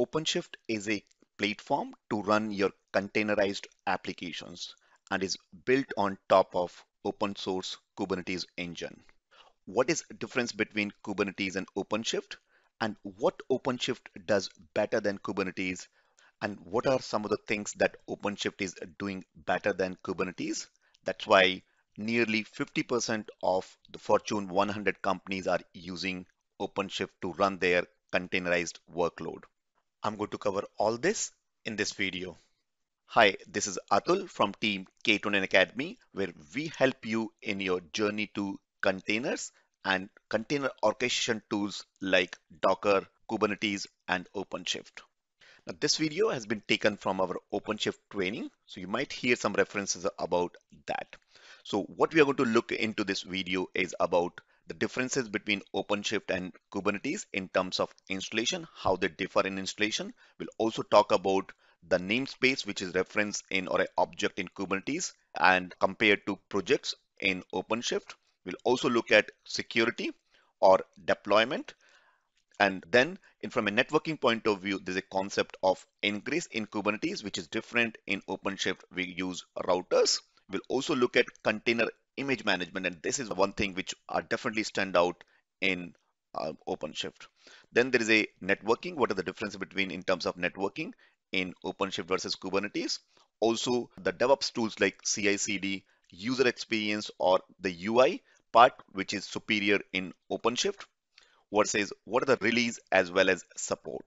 OpenShift is a platform to run your containerized applications and is built on top of open source Kubernetes engine. What is difference between Kubernetes and OpenShift and what OpenShift does better than Kubernetes and what are some of the things that OpenShift is doing better than Kubernetes? That's why nearly 50% of the Fortune 100 companies are using OpenShift to run their containerized workload. I'm going to cover all this in this video. Hi, this is Atul from team k n Academy, where we help you in your journey to containers and container orchestration tools like Docker, Kubernetes, and OpenShift. Now, this video has been taken from our OpenShift training, so you might hear some references about that. So what we are going to look into this video is about the differences between OpenShift and Kubernetes in terms of installation, how they differ in installation. We'll also talk about the namespace which is referenced in or an object in Kubernetes and compared to projects in OpenShift. We'll also look at security or deployment. And then in, from a networking point of view, there's a concept of ingress in Kubernetes, which is different in OpenShift. We use routers. We'll also look at container image management. And this is one thing which are definitely stand out in uh, OpenShift. Then there is a networking. What are the difference between in terms of networking in OpenShift versus Kubernetes? Also the DevOps tools like CI/CD, user experience or the UI part, which is superior in OpenShift versus what are the release as well as support.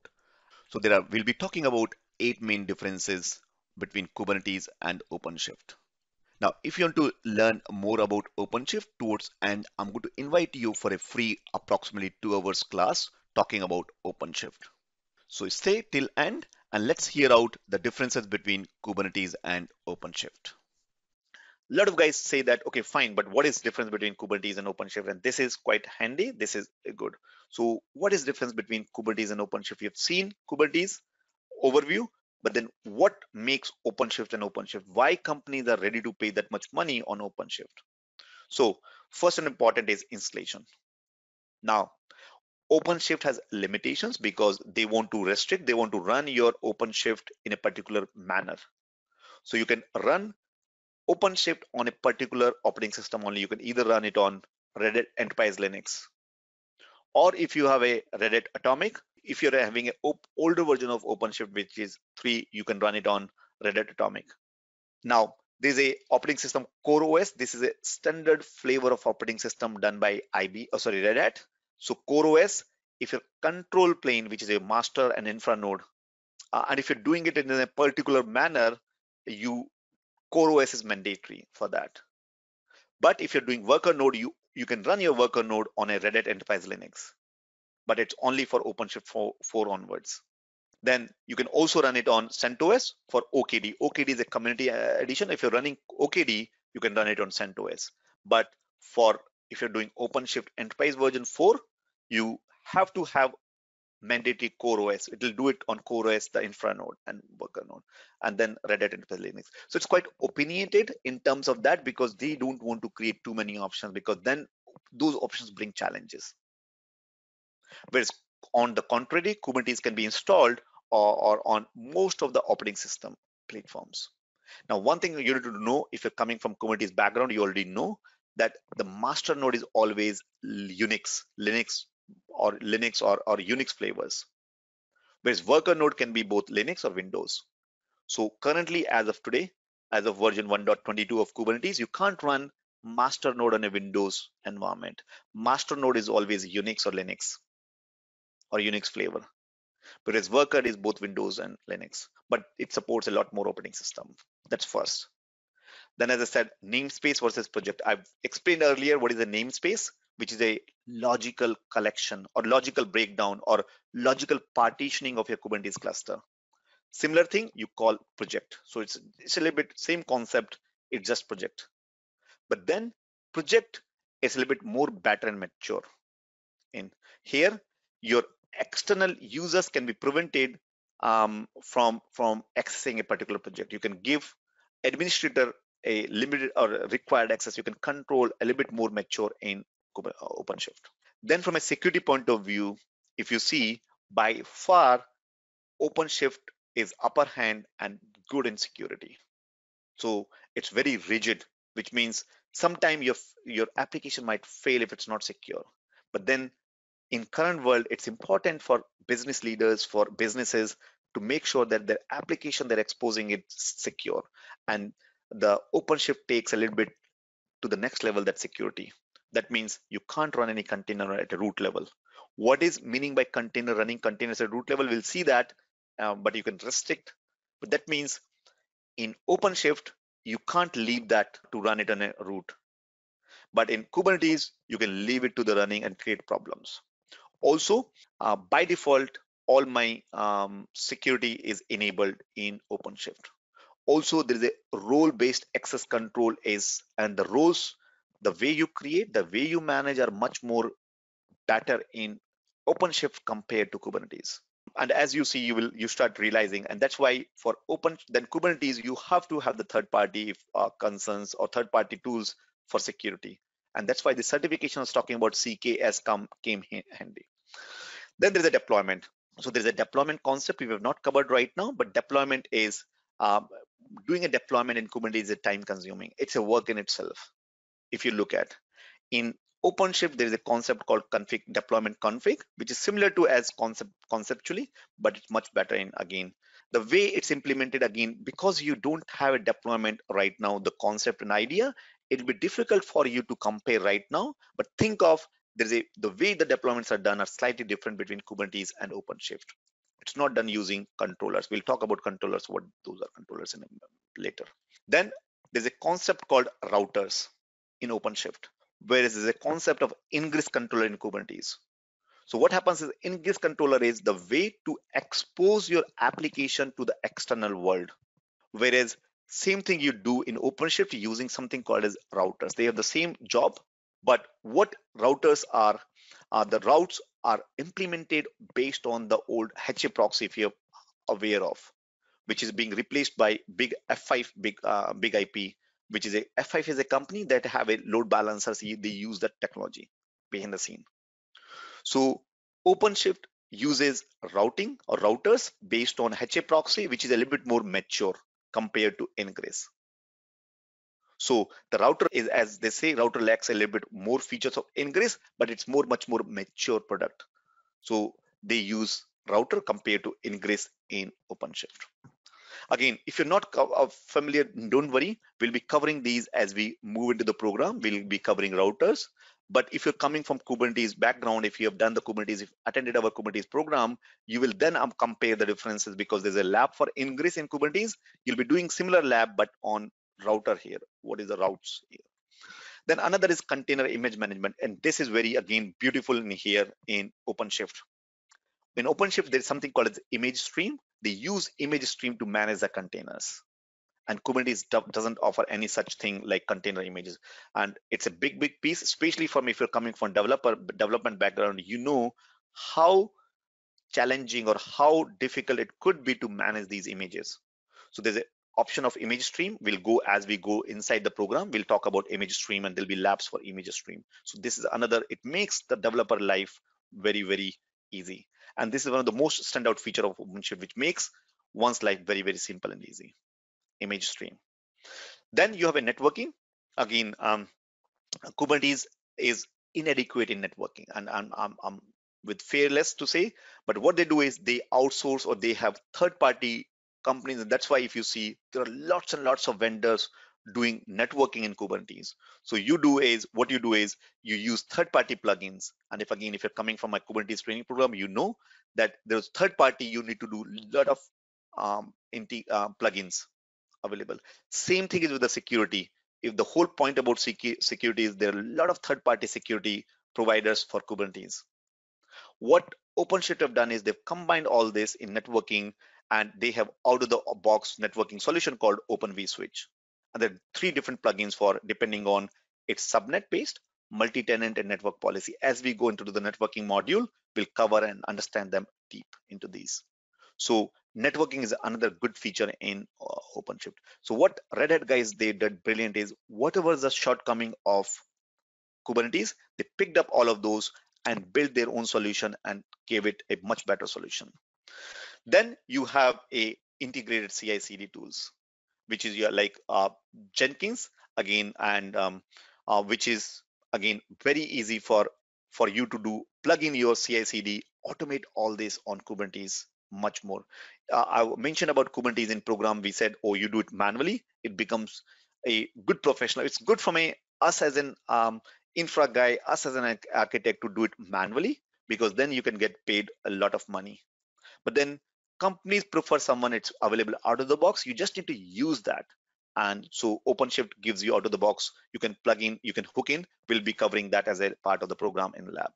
So there are, we'll be talking about eight main differences between Kubernetes and OpenShift. Now, if you want to learn more about OpenShift towards and I'm going to invite you for a free approximately two hours class talking about OpenShift. So stay till end and let's hear out the differences between Kubernetes and OpenShift. A lot of guys say that, okay, fine, but what is difference between Kubernetes and OpenShift? And this is quite handy. This is good. So what is difference between Kubernetes and OpenShift? You've seen Kubernetes overview but then what makes OpenShift an OpenShift? Why companies are ready to pay that much money on OpenShift? So first and important is installation. Now, OpenShift has limitations because they want to restrict, they want to run your OpenShift in a particular manner. So you can run OpenShift on a particular operating system only. You can either run it on Red Hat Enterprise Linux, or if you have a Red Hat Atomic, if you're having an older version of OpenShift, which is three, you can run it on Red Hat Atomic. Now, this is a operating system Core OS. This is a standard flavor of operating system done by IB, oh, sorry, Red Hat. So Core OS, if your control plane, which is a master and infra node, uh, and if you're doing it in a particular manner, you Core OS is mandatory for that. But if you're doing worker node, you you can run your worker node on a Red Hat Enterprise Linux but it's only for OpenShift 4, 4 onwards. Then you can also run it on CentOS for OKD. OKD is a community uh, edition. If you're running OKD, you can run it on CentOS. But for if you're doing OpenShift Enterprise version 4, you have to have mandatory core OS. It will do it on core OS, the infra node and worker node, and then Red Hat Enterprise Linux. So it's quite opinionated in terms of that because they don't want to create too many options because then those options bring challenges. Whereas on the contrary, Kubernetes can be installed or, or on most of the operating system platforms. Now, one thing you need to know if you're coming from Kubernetes background, you already know that the master node is always Unix, Linux, or Linux or, or Unix flavors. Whereas worker node can be both Linux or Windows. So currently, as of today, as of version 1.22 of Kubernetes, you can't run master node on a Windows environment. Master node is always Unix or Linux or Unix flavor. Whereas Worker is both Windows and Linux, but it supports a lot more operating system. That's first. Then, as I said, namespace versus project. I've explained earlier what is a namespace, which is a logical collection or logical breakdown or logical partitioning of your Kubernetes cluster. Similar thing you call project. So it's, it's a little bit same concept, it's just project. But then project is a little bit more better and mature. In here, your external users can be prevented um, from from accessing a particular project. You can give administrator a limited or required access. You can control a little bit more mature in uh, OpenShift. Then from a security point of view, if you see by far OpenShift is upper hand and good in security. So it's very rigid, which means sometime your your application might fail if it's not secure. But then in current world, it's important for business leaders, for businesses to make sure that their application they're exposing is secure. And the OpenShift takes a little bit to the next level, that security. That means you can't run any container at a root level. What is meaning by container running containers at root level? We'll see that, um, but you can restrict. But that means in OpenShift, you can't leave that to run it on a root. But in Kubernetes, you can leave it to the running and create problems. Also, uh, by default, all my um, security is enabled in OpenShift. Also, there is a role-based access control is, and the roles, the way you create, the way you manage are much more better in OpenShift compared to Kubernetes. And as you see, you will you start realizing, and that's why for open then Kubernetes, you have to have the third-party uh, concerns or third-party tools for security and that's why the certification was talking about CKS come came handy. Then there's a deployment. So there's a deployment concept we have not covered right now, but deployment is um, doing a deployment in Kubernetes is time consuming. It's a work in itself. If you look at in OpenShift, there is a concept called config deployment config, which is similar to as concept conceptually, but it's much better in again the way it's implemented again because you don't have a deployment right now the concept and idea it'll be difficult for you to compare right now but think of there's a the way the deployments are done are slightly different between kubernetes and openshift it's not done using controllers we'll talk about controllers what those are controllers in later then there's a concept called routers in openshift whereas there's a concept of ingress controller in kubernetes so what happens is ingress controller is the way to expose your application to the external world whereas same thing you do in OpenShift using something called as routers. They have the same job, but what routers are, uh, the routes are implemented based on the old HA proxy if you're aware of, which is being replaced by big F5, big, uh, big IP, which is a F5 is a company that have a load balancers. They use that technology behind the scene. So OpenShift uses routing or routers based on HA proxy, which is a little bit more mature compared to ingress. So the router is, as they say, router lacks a little bit more features of Ingress, but it's more, much more mature product. So they use router compared to Ingress in OpenShift. Again, if you're not uh, familiar, don't worry. We'll be covering these as we move into the program. We'll be covering routers. But if you're coming from Kubernetes background, if you have done the Kubernetes, if attended our Kubernetes program, you will then um, compare the differences because there's a lab for ingress in Kubernetes. You'll be doing similar lab, but on router here. What is the routes here? Then another is container image management. And this is very, again, beautiful in here in OpenShift. In OpenShift, there's something called as image stream they use image stream to manage the containers and kubernetes doesn't offer any such thing like container images and it's a big big piece especially me, if you're coming from developer development background you know how challenging or how difficult it could be to manage these images so there's an option of image stream will go as we go inside the program we'll talk about image stream and there'll be labs for image stream so this is another it makes the developer life very very easy and this is one of the most standout feature of OpenShift, which makes one's life very, very simple and easy. Image stream. Then you have a networking. Again, um, Kubernetes is inadequate in networking, and I'm, I'm, I'm with fearless to say. But what they do is they outsource or they have third-party companies, and that's why if you see there are lots and lots of vendors doing networking in Kubernetes. So you do is what you do is you use third-party plugins. And if again, if you're coming from a Kubernetes training program, you know that there's third-party. You need to do a lot of um, uh, plugins available. Same thing is with the security. If the whole point about security is there are a lot of third-party security providers for Kubernetes. What OpenShift have done is they've combined all this in networking and they have out of the box networking solution called Open vSwitch. And then three different plugins for depending on its subnet based, multi-tenant and network policy. As we go into the networking module, we'll cover and understand them deep into these. So networking is another good feature in uh, OpenShift. So what Red Hat guys, they did brilliant is whatever the shortcoming of Kubernetes, they picked up all of those and built their own solution and gave it a much better solution. Then you have a integrated CI/CD tools which is your like uh, Jenkins again, and um, uh, which is again very easy for for you to do. Plug in your CI/CD, automate all this on Kubernetes much more. Uh, I mentioned about Kubernetes in program. We said, oh, you do it manually. It becomes a good professional. It's good for me us as an um, infra guy, us as an architect to do it manually because then you can get paid a lot of money. But then companies prefer someone it's available out of the box you just need to use that and so OpenShift gives you out of the box you can plug in you can hook in we'll be covering that as a part of the program in the lab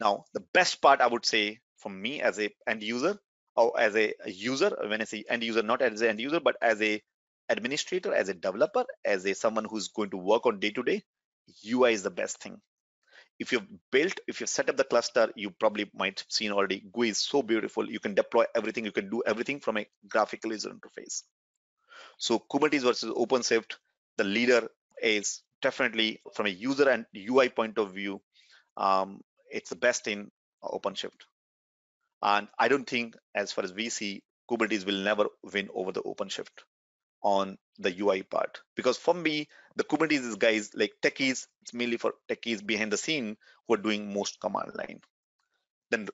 now the best part I would say for me as a end user or as a user when I say end user not as an end user but as a administrator as a developer as a someone who's going to work on day to day UI is the best thing if you've built if you've set up the cluster you probably might have seen already gui is so beautiful you can deploy everything you can do everything from a graphical user interface so kubernetes versus openshift the leader is definitely from a user and ui point of view um, it's the best in openshift and i don't think as far as we see kubernetes will never win over the openshift on the UI part. Because for me, the Kubernetes is guys like techies, it's mainly for techies behind the scene who are doing most command line. Then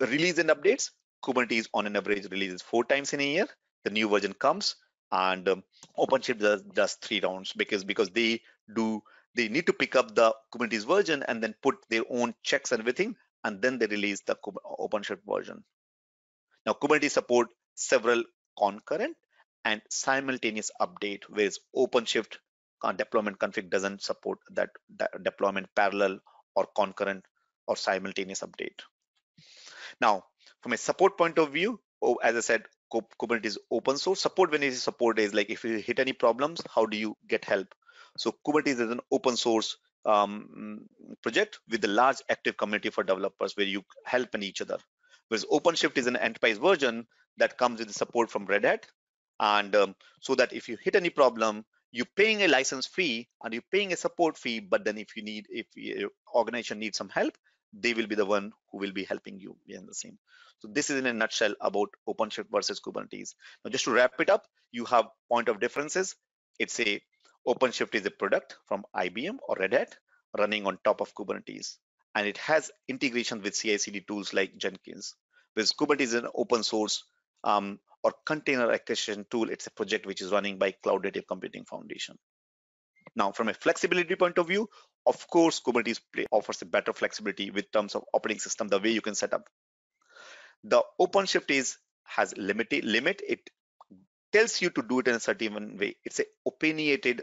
release and updates, Kubernetes on an average releases four times in a year. The new version comes and um, OpenShift does, does three rounds because because they do they need to pick up the Kubernetes version and then put their own checks and everything, and then they release the OpenShift version. Now Kubernetes support several concurrent and simultaneous update, whereas OpenShift deployment config doesn't support that, that deployment parallel or concurrent or simultaneous update. Now, from a support point of view, oh, as I said, Kubernetes open source support. When it is support is like if you hit any problems, how do you get help? So Kubernetes is an open source um, project with a large active community for developers where you help in each other. Whereas OpenShift is an enterprise version that comes with support from Red Hat and um, so that if you hit any problem you're paying a license fee and you're paying a support fee but then if you need if your organization needs some help they will be the one who will be helping you in the same. so this is in a nutshell about openshift versus kubernetes now just to wrap it up you have point of differences it's a openshift is a product from ibm or red hat running on top of kubernetes and it has integration with ci cd tools like jenkins whereas kubernetes is an open source um, or container acquisition tool. It's a project which is running by Cloud Native Computing Foundation. Now, from a flexibility point of view, of course, Kubernetes offers a better flexibility with terms of operating system, the way you can set up. The OpenShift is has limit limit. It tells you to do it in a certain way. It's a opinionated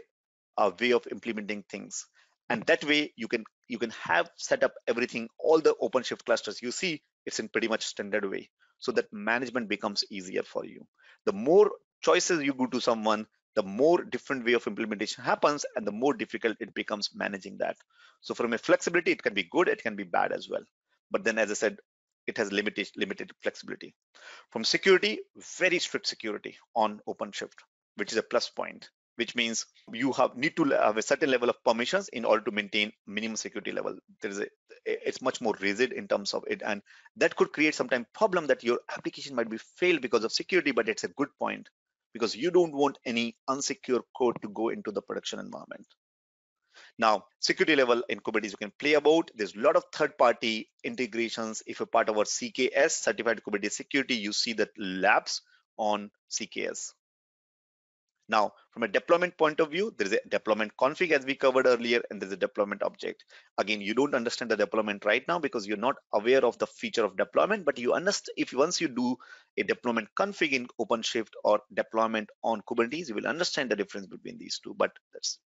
uh, way of implementing things, and that way you can you can have set up everything, all the OpenShift clusters you see. It's in pretty much standard way so that management becomes easier for you the more choices you give to someone the more different way of implementation happens and the more difficult it becomes managing that so from a flexibility it can be good it can be bad as well but then as i said it has limited limited flexibility from security very strict security on openshift which is a plus point which means you have need to have a certain level of permissions in order to maintain minimum security level there is a it's much more rigid in terms of it and that could create sometimes problem that your application might be failed because of security but it's a good point because you don't want any unsecure code to go into the production environment now security level in kubernetes you can play about there's a lot of third party integrations if you're part of our cks certified kubernetes security you see that labs on cks now, from a deployment point of view, there's a deployment config as we covered earlier, and there's a deployment object. Again, you don't understand the deployment right now because you're not aware of the feature of deployment, but you understand if once you do a deployment config in OpenShift or deployment on Kubernetes, you will understand the difference between these two, but that's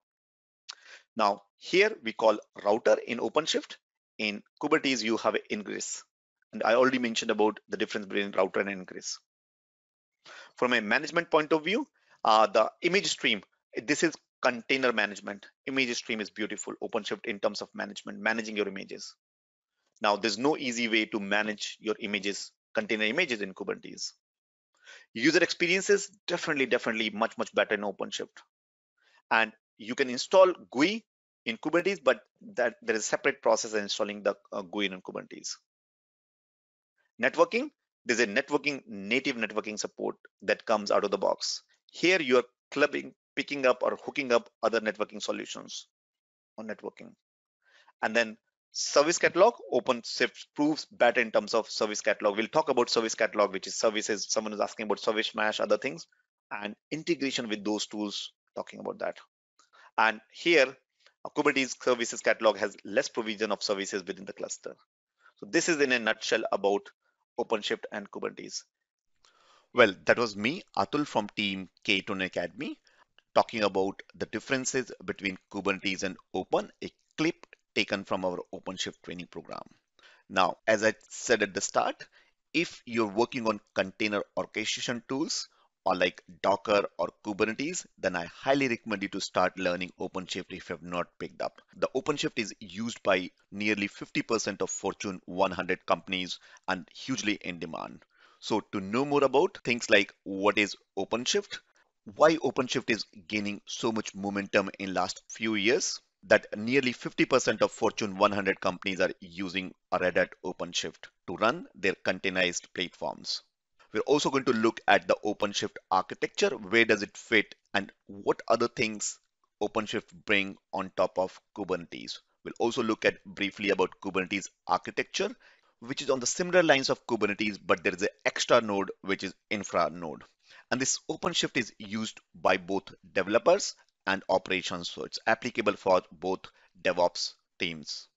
now here we call router in OpenShift. In Kubernetes, you have ingress. And I already mentioned about the difference between router and ingress. From a management point of view, uh, the image stream this is container management image stream is beautiful OpenShift in terms of management managing your images now there's no easy way to manage your images container images in Kubernetes user experiences definitely definitely much much better in OpenShift and you can install GUI in Kubernetes but that there is a separate process of installing the uh, GUI in Kubernetes networking there's a networking native networking support that comes out of the box here you're clubbing, picking up or hooking up other networking solutions on networking. And then service catalog, OpenShift proves better in terms of service catalog. We'll talk about service catalog, which is services. Someone is asking about service mesh, other things, and integration with those tools, talking about that. And here, Kubernetes services catalog has less provision of services within the cluster. So this is in a nutshell about OpenShift and Kubernetes. Well, that was me, Atul from team K2 Academy, talking about the differences between Kubernetes and Open, a clip taken from our OpenShift training program. Now, as I said at the start, if you're working on container orchestration tools or like Docker or Kubernetes, then I highly recommend you to start learning OpenShift if you have not picked up. The OpenShift is used by nearly 50% of Fortune 100 companies and hugely in demand. So to know more about things like what is OpenShift, why OpenShift is gaining so much momentum in last few years that nearly 50% of Fortune 100 companies are using Red Hat OpenShift to run their containerized platforms. We're also going to look at the OpenShift architecture, where does it fit and what other things OpenShift bring on top of Kubernetes. We'll also look at briefly about Kubernetes architecture, which is on the similar lines of Kubernetes, but there is an extra node, which is infra node. And this OpenShift is used by both developers and operations. So it's applicable for both DevOps teams.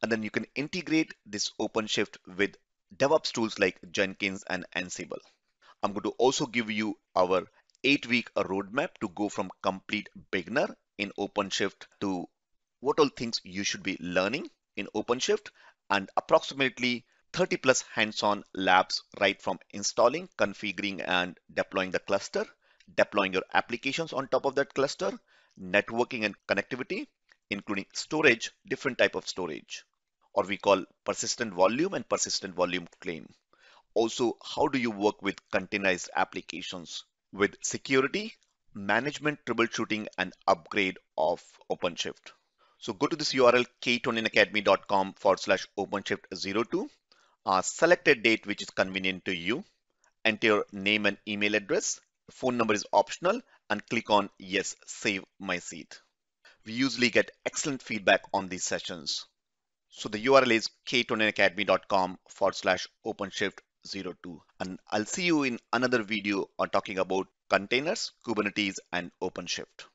And then you can integrate this OpenShift with DevOps tools like Jenkins and Ansible. I'm going to also give you our eight week roadmap to go from complete beginner in OpenShift to what all things you should be learning in OpenShift and approximately 30 plus hands-on labs right from installing, configuring and deploying the cluster, deploying your applications on top of that cluster, networking and connectivity, including storage, different type of storage, or we call persistent volume and persistent volume claim. Also, how do you work with containerized applications with security, management troubleshooting and upgrade of OpenShift. So go to this URL ktoninacademy.com forward slash OpenShift 02. Uh, select a date which is convenient to you. Enter your name and email address. Phone number is optional and click on yes, save my seat. We usually get excellent feedback on these sessions. So the URL is ktoninacademy.com forward slash OpenShift 02. And I'll see you in another video on talking about containers, Kubernetes and OpenShift.